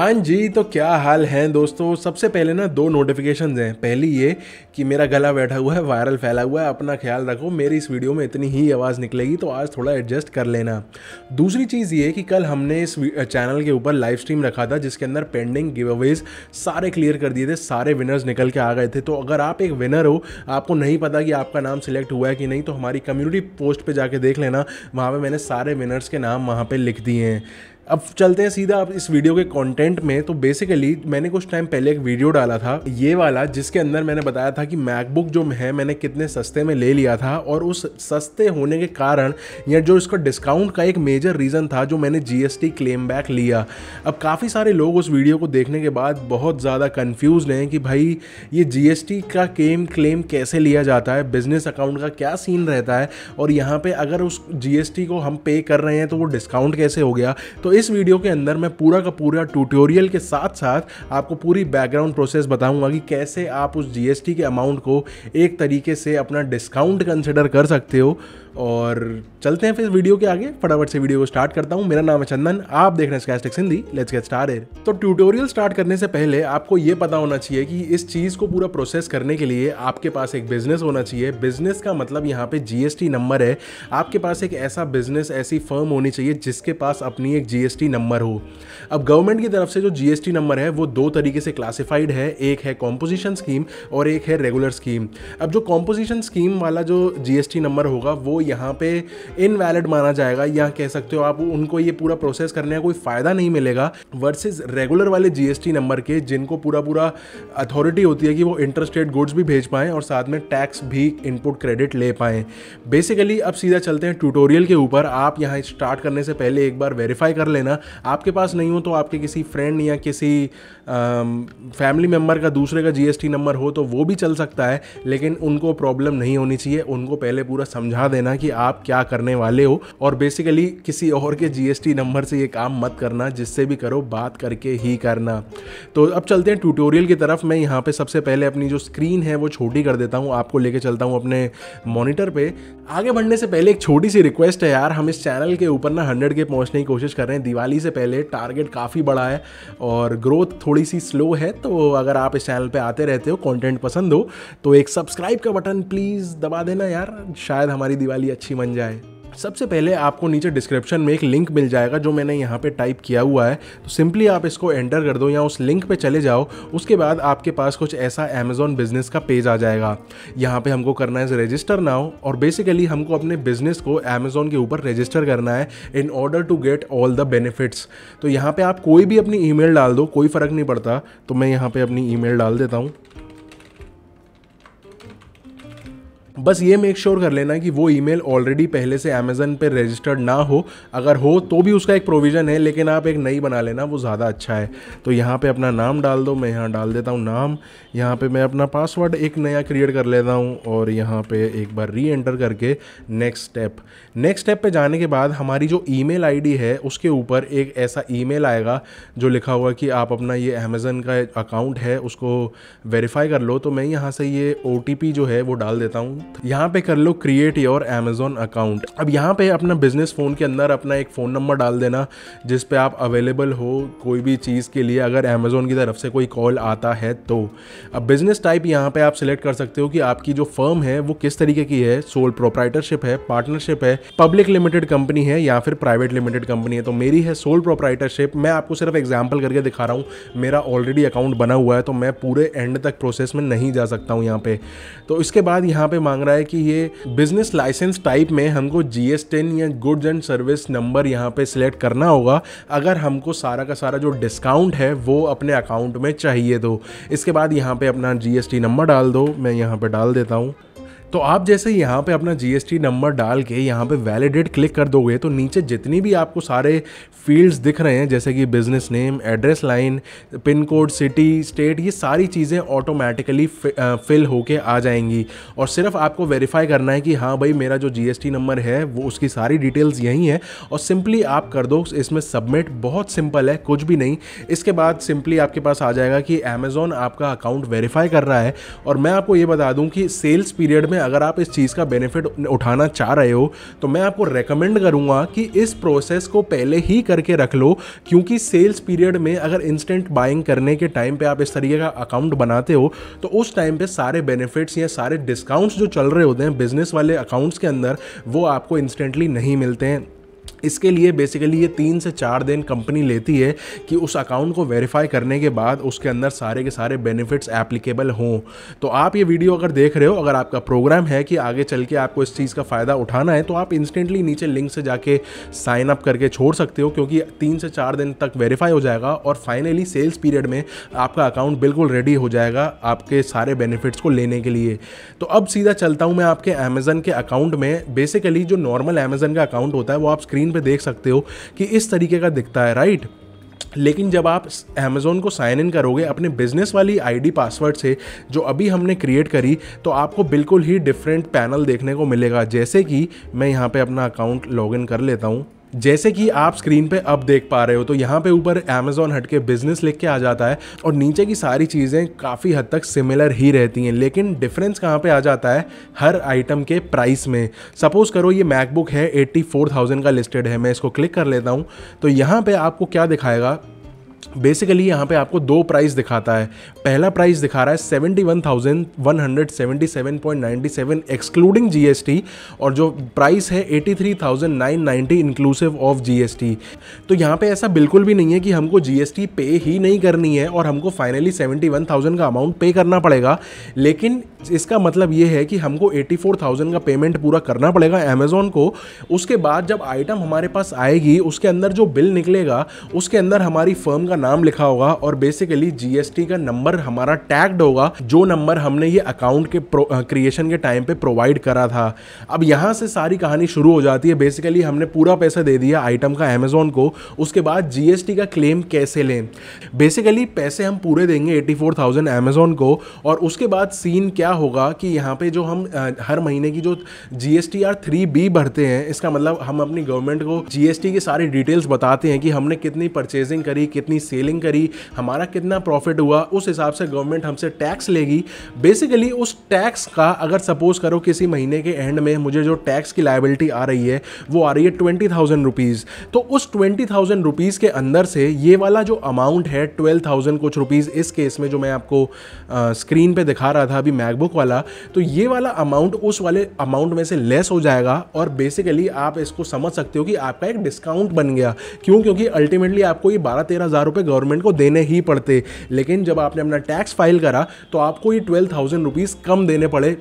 हाँ जी तो क्या हाल है दोस्तों सबसे पहले ना दो नोटिफिकेशन हैं पहली ये कि मेरा गला बैठा हुआ है वायरल फैला हुआ है अपना ख्याल रखो मेरी इस वीडियो में इतनी ही आवाज़ निकलेगी तो आज थोड़ा एडजस्ट कर लेना दूसरी चीज़ ये कि कल हमने इस चैनल के ऊपर लाइव स्ट्रीम रखा था जिसके अंदर पेंडिंग गिव अवेज सारे क्लियर कर दिए थे सारे विनर्स निकल के आ गए थे तो अगर आप एक विनर हो आपको नहीं पता कि आपका नाम सिलेक्ट हुआ है कि नहीं तो हमारी कम्युनिटी पोस्ट पर जाके देख लेना वहाँ पर मैंने सारे विनर्स के नाम वहाँ पर लिख दिए हैं अब चलते हैं सीधा आप इस वीडियो के कंटेंट में तो बेसिकली मैंने कुछ टाइम पहले एक वीडियो डाला था ये वाला जिसके अंदर मैंने बताया था कि मैकबुक जो है मैंने कितने सस्ते में ले लिया था और उस सस्ते होने के कारण या जो इसका डिस्काउंट का एक मेजर रीज़न था जो मैंने जीएसटी क्लेम बैक लिया अब काफ़ी सारे लोग उस वीडियो को देखने के बाद बहुत ज़्यादा कन्फ्यूज हैं कि भाई ये जी का केम क्लेम कैसे लिया जाता है बिजनेस अकाउंट का क्या सीन रहता है और यहाँ पर अगर उस जी को हम पे कर रहे हैं तो वो डिस्काउंट कैसे हो गया तो इस वीडियो के अंदर मैं पूरा का पूरा ट्यूटोरियल के साथ साथ आपको पूरी बैकग्राउंड प्रोसेस बताऊंगा कि कैसे आप उस जीएसटी के अमाउंट को एक तरीके से अपना डिस्काउंट कंसिडर कर सकते हो और चलते हैं फिर वीडियो के आगे फटाफट से वीडियो को स्टार्ट करता हूँ मेरा नाम है चंदन आप देख रहे हैं सिंधी लेट्स गेट स्टार्टेड तो ट्यूटोरियल स्टार्ट करने से पहले आपको ये पता होना चाहिए कि इस चीज़ को पूरा प्रोसेस करने के लिए आपके पास एक बिजनेस होना चाहिए बिजनेस का मतलब यहाँ पे जीएसटी नंबर है आपके पास एक ऐसा बिजनेस ऐसी फर्म होनी चाहिए जिसके पास अपनी एक जी जीएसटी नंबर हो अब गवर्नमेंट की तरफ से जो जीएसटी नंबर है वो दो तरीके से क्लासिफाइड है एक है कॉम्पोजिशन स्कीम और एक है रेगुलर स्कीम अब जो कॉम्पोजिशन स्कीम वाला जो जीएसटी नंबर होगा वो यहाँ पे इनवैलिड माना जाएगा या कह सकते हो आप उनको ये पूरा प्रोसेस करने का कोई फ़ायदा नहीं मिलेगा वर्सेज रेगुलर वाले जीएसटी नंबर के जिनको पूरा पूरा अथॉरिटी होती है कि वो इंटरस्टेड गुड्स भी भेज पाएँ और साथ में टैक्स भी इनपुट क्रेडिट ले पाएँ बेसिकली अब सीधा चलते हैं ट्यूटोरियल के ऊपर आप यहाँ स्टार्ट करने से पहले एक बार वेरीफाई कर लेना आपके पास नहीं हो तो आपके किसी फ्रेंड या किसी फैमिली मेम्बर का दूसरे का जीएसटी नंबर हो तो वो भी चल सकता है लेकिन उनको प्रॉब्लम नहीं होनी चाहिए उनको पहले पूरा समझा देना कि आप क्या करने वाले हो और बेसिकली किसी और के जीएसटी नंबर से ये काम मत करना जिससे भी करो बात करके ही करना तो अब चलते हैं ट्यूटोरियल की तरफ मैं यहाँ पे सबसे पहले अपनी जो स्क्रीन है वो छोटी कर देता हूँ आपको लेके चलता हूँ अपने मॉनिटर पे आगे बढ़ने से पहले एक छोटी सी रिक्वेस्ट है यार हम इस चैनल के ऊपर ना हंड्रेड के पहुँचने की कोशिश कर रहे हैं हैं दिवाली से पहले टारगेट काफ़ी बड़ा है और ग्रोथ थोड़ी सी स्लो है तो अगर आप इस चैनल पर आते रहते हो कॉन्टेंट पसंद हो तो एक सब्सक्राइब का बटन प्लीज़ दबा देना यार शायद हमारी दिवाली अच्छी बन जाए सबसे पहले आपको नीचे डिस्क्रिप्शन में एक लिंक मिल जाएगा जो मैंने यहाँ पे टाइप किया हुआ है तो सिंपली आप इसको एंटर कर दो या उस लिंक पे चले जाओ उसके बाद आपके पास कुछ ऐसा अमेजोन बिजनेस का पेज आ जाएगा यहाँ पे हमको करना है रजिस्टर नाउ और बेसिकली हमको अपने बिजनेस को अमेजोन के ऊपर रजिस्टर करना है in order to get all the benefits तो यहाँ पर आप कोई भी अपनी ई डाल दो कोई फ़र्क नहीं पड़ता तो मैं यहाँ पर अपनी ई डाल देता हूँ बस ये मेक श्योर sure कर लेना कि वो ईमेल ऑलरेडी पहले से अमेजन पे रजिस्टर्ड ना हो अगर हो तो भी उसका एक प्रोविज़न है लेकिन आप एक नई बना लेना वो ज़्यादा अच्छा है तो यहाँ पे अपना नाम डाल दो मैं यहाँ डाल देता हूँ नाम यहाँ पे मैं अपना पासवर्ड एक नया क्रिएट कर लेता हूँ और यहाँ पर एक बार री एंटर करके नेक्स्ट स्टेप नेक्स्ट स्टेप पे जाने के बाद हमारी जो ईमेल आईडी है उसके ऊपर एक ऐसा ईमेल आएगा जो लिखा हुआ कि आप अपना ये अमेज़न का अकाउंट है उसको वेरीफाई कर लो तो मैं यहाँ से ये ओ जो है वो डाल देता हूँ यहाँ पे कर लो क्रिएट योर अमेजोन अकाउंट अब यहाँ पे अपना बिजनेस फ़ोन के अंदर अपना एक फ़ोन नंबर डाल देना जिस पे आप अवेलेबल हो कोई भी चीज़ के लिए अगर अमेजोन की तरफ से कोई कॉल आता है तो अब बिज़नेस टाइप यहाँ पे आप सिलेक्ट कर सकते हो कि आपकी जो फर्म है वो किस तरीके की है सोल प्रोप्राइटरशिप है पार्टनरशिप है पब्लिक लिमिटेड कंपनी है या फिर प्राइवेट लिमिटेड कंपनी है तो मेरी है सोल प्रोप्राइटरशिप मैं आपको सिर्फ एग्जाम्पल करके दिखा रहा हूँ मेरा ऑलरेडी अकाउंट बना हुआ है तो मैं पूरे एंड तक प्रोसेस में नहीं जा सकता हूँ यहाँ पे तो इसके बाद यहाँ पे मांग मांग रहा है कि ये बिजनेस लाइसेंस टाइप में हमको जी एस टेन या गुड्स एंड सर्विस नंबर यहाँ पे सिलेक्ट करना होगा अगर हमको सारा का सारा जो डिस्काउंट है वो अपने अकाउंट में चाहिए तो इसके बाद यहाँ पे अपना जी नंबर डाल दो मैं यहाँ पे डाल देता हूँ तो आप जैसे यहाँ पे अपना जीएसटी नंबर डाल के यहाँ पे वैलिडेट क्लिक कर दोगे तो नीचे जितनी भी आपको सारे फील्ड्स दिख रहे हैं जैसे कि business name address line pin code city state ये सारी चीज़ें ऑटोमेटिकली फिल होके आ जाएंगी और सिर्फ आपको वेरीफाई करना है कि हाँ भाई मेरा जो जी नंबर है वो उसकी सारी डिटेल्स यहीं है और सिंपली आप कर दो इसमें सबमिट बहुत सिंपल है कुछ भी नहीं इसके बाद सिंपली आपके पास आ जाएगा कि अमेज़ोन आपका अकाउंट वेरीफाई कर रहा है और मैं आपको ये बता दूँ कि सेल्स पीरियड में अगर आप इस चीज़ का बेनिफिट उठाना चाह रहे हो तो मैं आपको रेकमेंड करूँगा कि इस प्रोसेस को पहले ही करके रख लो क्योंकि सेल्स पीरियड में अगर इंस्टेंट बाइंग करने के टाइम पे आप इस तरीके का अकाउंट बनाते हो तो उस टाइम पे सारे बेनिफिट्स या सारे डिस्काउंट्स जो चल रहे होते हैं बिजनेस वाले अकाउंट्स के अंदर वो आपको इंस्टेंटली नहीं मिलते हैं इसके लिए बेसिकली ये तीन से चार दिन कंपनी लेती है कि उस अकाउंट को वेरीफाई करने के बाद उसके अंदर सारे के सारे बेनिफिट्स एप्लीकेबल हों तो आप ये वीडियो अगर देख रहे हो अगर आपका प्रोग्राम है कि आगे चल के आपको इस चीज़ का फ़ायदा उठाना है तो आप इंस्टेंटली नीचे लिंक से जाके साइन अप करके छोड़ सकते हो क्योंकि तीन से चार दिन तक वेरीफाई हो जाएगा और फाइनली सेल्स पीरियड में आपका अकाउंट बिल्कुल रेडी हो जाएगा आपके सारे बेनिफिट्स को लेने के लिए तो अब सीधा चलता हूँ मैं आपके अमेज़न के अकाउंट में बेसिकली जो नॉर्मल अमेज़न का अकाउंट होता है वो आप स्क्रीन स्क्रीन पर देख सकते हो कि इस तरीके का दिखता है राइट लेकिन जब आप अमेज़ोन को साइन इन करोगे अपने बिजनेस वाली आईडी पासवर्ड से जो अभी हमने क्रिएट करी तो आपको बिल्कुल ही डिफरेंट पैनल देखने को मिलेगा जैसे कि मैं यहाँ पे अपना अकाउंट लॉगिन कर लेता हूँ जैसे कि आप स्क्रीन पे अब देख पा रहे हो तो यहाँ पे ऊपर अमेजोन हट के बिजनेस लिख के आ जाता है और नीचे की सारी चीज़ें काफ़ी हद तक सिमिलर ही रहती हैं लेकिन डिफरेंस कहाँ पे आ जाता है हर आइटम के प्राइस में सपोज़ करो ये मैकबुक है एट्टी फोर थाउजेंड का लिस्टेड है मैं इसको क्लिक कर लेता हूँ तो यहाँ पर आपको क्या दिखाएगा बेसिकली यहाँ पे आपको दो प्राइस दिखाता है पहला प्राइस दिखा रहा है seventy one thousand one hundred seven point ninety seven excluding GST और जो प्राइस है eighty three thousand nine ninety inclusive of GST तो यहाँ पे ऐसा बिल्कुल भी नहीं है कि हमको जीएसटी पे ही नहीं करनी है और हमको फाइनली सेवेंटी वन थाउजेंड का अमाउंट पे करना पड़ेगा लेकिन इसका मतलब ये है कि हमको एटी फोर थाउजेंड का पेमेंट पूरा करना पड़ेगा अमेजोन को उसके बाद जब आइटम हमारे पास आएगी उसके अंदर जो बिल निकलेगा उसके अंदर हमारी फर्म का नाम लिखा होगा और बेसिकली जीएसटी का नंबर हमारा टैग्ड होगा जो नंबर हमने ये अकाउंट के क्रिएशन के टाइम पे प्रोवाइड करा था अब यहाँ से सारी कहानी शुरू हो जाती है बेसिकली हमने पूरा पैसा दे दिया आइटम का अमेजोन को उसके बाद जीएसटी का क्लेम कैसे लें बेसिकली पैसे हम पूरे देंगे एटी फोर थाउजेंड अमेजोन को और उसके बाद सीन क्या होगा कि यहाँ पे जो हम हर महीने की जो G S T R three B भरते हैं इसका मतलब हम अपनी गवर्नमेंट को जी एस टी की सारी डिटेल्स बताते हैं कि हमने कितनी परचेजिंग करी कितनी सेलिंग करी हमारा कितना प्रॉफिट हुआ उस हिसाब से गवर्नमेंट हमसे टैक्स लेगी बेसिकली उस टैक्स का अगर सपोज करो किसी महीने के एंड में मुझे जो टैक्स की लाइबिलिटी आ रही है वो आ रही है ट्वेंटी थाउजेंड रुपीज़ तो उस ट्वेंटी थाउजेंड रुपीज़ के अंदर से ये वाला जो अमाउंट है ट्वेल्व थाउजेंड कुछ रुपीज़ इस केस में जो मैं आपको स्क्रीन पर दिखा रहा था अभी मैकबुक वाला तो ये वाला अमाउंट उस वाले अमाउंट में से लेस हो जाएगा और बेसिकली आप इसको समझ सकते हो कि आपका एक डिस्काउंट बन गया क्यों क्योंकि अल्टीमेटली आपको ये बारह तेरह हज़ार रुपये गवर्नमेंट को देने ही पड़ते लेकिन जब आपने अपना टैक्स फाइल करा तो आपको ये ट्वेल्व थाउजेंड रुपीज़ कम देने पड़े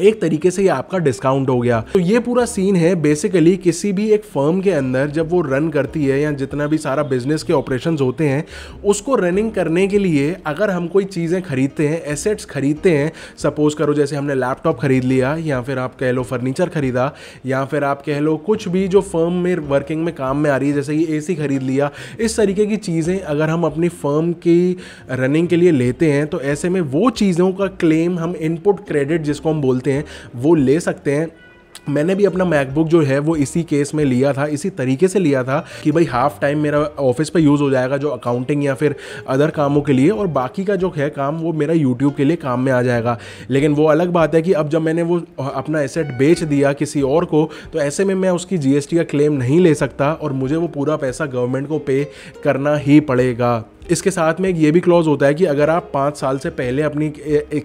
एक तरीके से ये आपका डिस्काउंट हो गया तो ये पूरा सीन है बेसिकली किसी भी एक फर्म के अंदर जब वो रन करती है या जितना भी सारा बिजनेस के ऑपरेशंस होते हैं उसको रनिंग करने के लिए अगर हम कोई चीज़ें खरीदते हैं एसेट्स खरीदते हैं सपोज करो जैसे हमने लैपटॉप खरीद लिया या फिर आप कह लो फर्नीचर खरीदा या फिर आप कह लो कुछ भी जो फर्म में वर्किंग में काम में आ रही है जैसे कि ए खरीद लिया इस तरीके की चीज़ें अगर हम अपनी फर्म की रनिंग के लिए लेते हैं तो ऐसे में वो चीज़ों का क्लेम हम इनपुट क्रेडिट जिसको हम बोलते बोलते हैं वो ले सकते हैं मैंने भी अपना मैकबुक जो है वो इसी केस में लिया था इसी तरीके से लिया था कि भाई हाफ टाइम मेरा ऑफिस पे यूज़ हो जाएगा जो अकाउंटिंग या फिर अदर कामों के लिए और बाकी का जो है काम वो मेरा यूट्यूब के लिए काम में आ जाएगा लेकिन वो अलग बात है कि अब जब मैंने वो अपना एसेट बेच दिया किसी और को तो ऐसे में मैं उसकी जी का क्लेम नहीं ले सकता और मुझे वो पूरा पैसा गवर्नमेंट को पे करना ही पड़ेगा इसके साथ में एक ये भी क्लॉज होता है कि अगर आप पाँच साल से पहले अपनी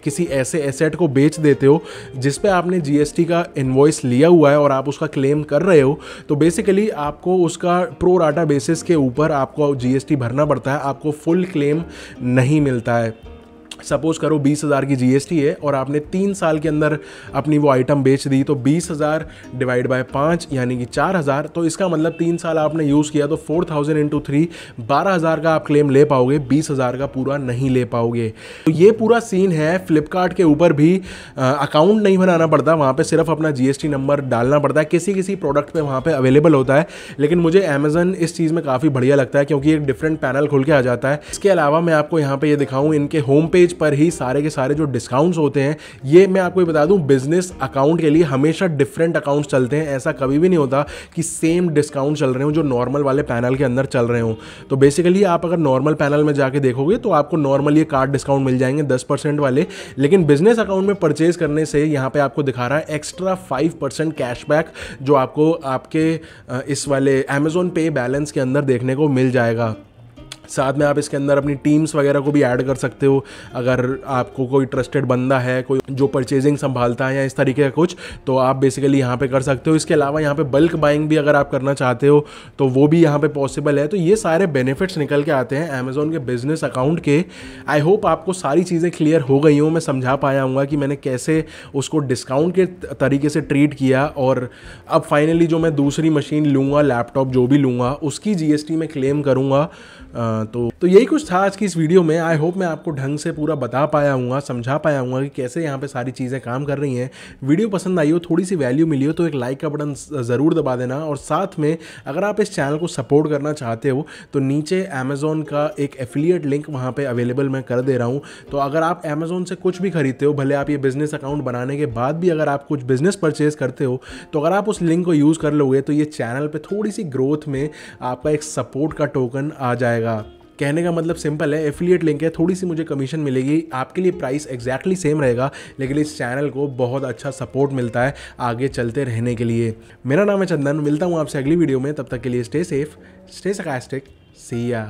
किसी ऐसे एसेट को बेच देते हो जिस पे आपने जीएसटी का इन्वॉइस लिया हुआ है और आप उसका क्लेम कर रहे हो तो बेसिकली आपको उसका प्रो राटा बेसिस के ऊपर आपको जीएसटी भरना पड़ता है आपको फुल क्लेम नहीं मिलता है सपोज़ करो बीस हज़ार की जीएसटी है और आपने तीन साल के अंदर अपनी वो आइटम बेच दी तो बीस हज़ार डिवाइड बाय पाँच यानी कि चार हज़ार तो इसका मतलब तीन साल आपने यूज़ किया तो फोर थाउजेंड इंटू थ्री बारह हज़ार का आप क्लेम ले पाओगे बीस हज़ार का पूरा नहीं ले पाओगे तो ये पूरा सीन है फ्लिपकार्ट के ऊपर भी अकाउंट नहीं बनाना पड़ता वहाँ पर सिर्फ अपना जी नंबर डालना पड़ता है किसी किसी प्रोडक्ट पर वहाँ पर अवेलेबल होता है लेकिन मुझे अमेजन इस चीज़ में काफ़ी बढ़िया लगता है क्योंकि एक डिफरेंट पैनल खुल के आ जाता है इसके अलावा मैं आपको यहाँ पर यह दिखाऊँ इनके होम पेज पेज पर ही सारे के सारे जो डिस्काउंट्स होते हैं ये मैं आपको बता दूं बिजनेस अकाउंट के लिए हमेशा डिफरेंट अकाउंट्स चलते हैं ऐसा कभी भी नहीं होता कि सेम डिस्काउंट चल रहे हो जो नॉर्मल वाले पैनल के अंदर चल रहे हो तो बेसिकली आप अगर नॉर्मल पैनल में जाके देखोगे तो आपको नॉर्मल ये कार्ड डिस्काउंट मिल जाएंगे दस परसेंट वाले लेकिन बिजनेस अकाउंट में परचेज करने से यहाँ पर आपको दिखा रहा है एक्स्ट्रा फाइव परसेंट कैशबैक जो आपको आपके इस वाले अमेजोन पे बैलेंस के अंदर देखने को मिल जाएगा साथ में आप इसके अंदर अपनी टीम्स वगैरह को भी ऐड कर सकते हो अगर आपको कोई ट्रस्टेड बंदा है कोई जो परचेजिंग संभालता है या इस तरीके का कुछ तो आप बेसिकली यहाँ पे कर सकते हो इसके अलावा यहाँ पे बल्क बाइंग भी अगर आप करना चाहते हो तो वो भी यहाँ पे पॉसिबल है तो ये सारे बेनिफिट्स निकल के आते हैं अमेजोन के बिजनेस अकाउंट के आई होप आपको सारी चीज़ें क्लियर हो गई हूँ मैं समझा पाया हूँ कि मैंने कैसे उसको डिस्काउंट के तरीके से ट्रीट किया और अब फाइनली जो मैं दूसरी मशीन लूँगा लैपटॉप जो भी लूँगा उसकी जी में क्लेम करूँगा तो तो यही कुछ था आज की इस वीडियो में आई होप मैं आपको ढंग से पूरा बता पाया हूँ समझा पाया हूँ कि कैसे यहाँ पे सारी चीज़ें काम कर रही हैं वीडियो पसंद आई हो थोड़ी सी वैल्यू मिली हो तो एक लाइक का बटन ज़रूर दबा देना और साथ में अगर आप इस चैनल को सपोर्ट करना चाहते हो तो नीचे अमेज़ोन का एक एफिलियट लिंक वहाँ पर अवेलेबल मैं कर दे रहा हूँ तो अगर आप अमेज़ोन से कुछ भी खरीदते हो भले आप ये बिज़नेस अकाउंट बनाने के बाद भी अगर आप कुछ बिज़नेस परचेज करते हो तो अगर आप उस लिंक को यूज़ कर लोगे तो ये चैनल पर थोड़ी सी ग्रोथ में आपका एक सपोर्ट का टोकन आ जाएगा कहने का मतलब सिंपल है एफिलिएट लिंक है थोड़ी सी मुझे कमीशन मिलेगी आपके लिए प्राइस एग्जैक्टली सेम रहेगा लेकिन इस चैनल को बहुत अच्छा सपोर्ट मिलता है आगे चलते रहने के लिए मेरा नाम है चंदन मिलता हूँ आपसे अगली वीडियो में तब तक के लिए stay safe stay sarcastic Siya